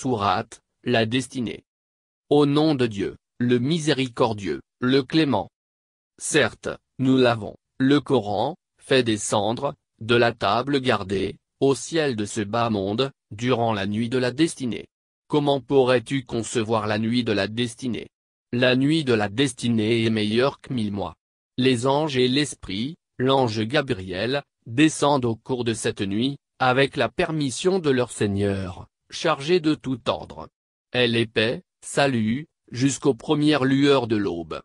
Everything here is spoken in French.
Sourate, la destinée. Au nom de Dieu, le miséricordieux, le clément. Certes, nous l'avons, le Coran, fait descendre, de la table gardée, au ciel de ce bas monde, durant la nuit de la destinée. Comment pourrais-tu concevoir la nuit de la destinée La nuit de la destinée est meilleure que mille mois. Les anges et l'esprit, l'ange Gabriel, descendent au cours de cette nuit, avec la permission de leur Seigneur, chargée de tout ordre. Elle épais, salue, jusqu'aux premières lueurs de l'aube.